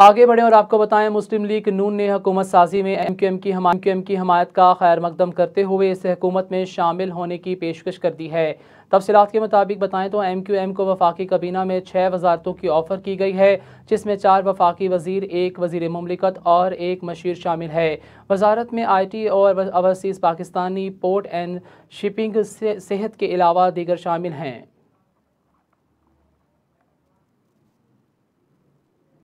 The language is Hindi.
आगे बढ़े और आपको बताएं मुस्लिम लीग नून ने हकूमत साजी में एम क्यू एम की हम क्यू एम की हमायत का खैर मकदम करते हुए इसे हकूमत में शामिल होने की पेशकश कर दी है तफसीत के मुताबिक बताएं तो एम क्यू एम को वफाकी कबीना में छः वजारतों की ऑफर की गई है जिसमें चार वफाकी वजीर एक वजीर ममलिकत और एक मशीर शामिल है वजारत में आई टी और overseas Pakistani port and shipping सेहत के अलावा दीगर शामिल हैं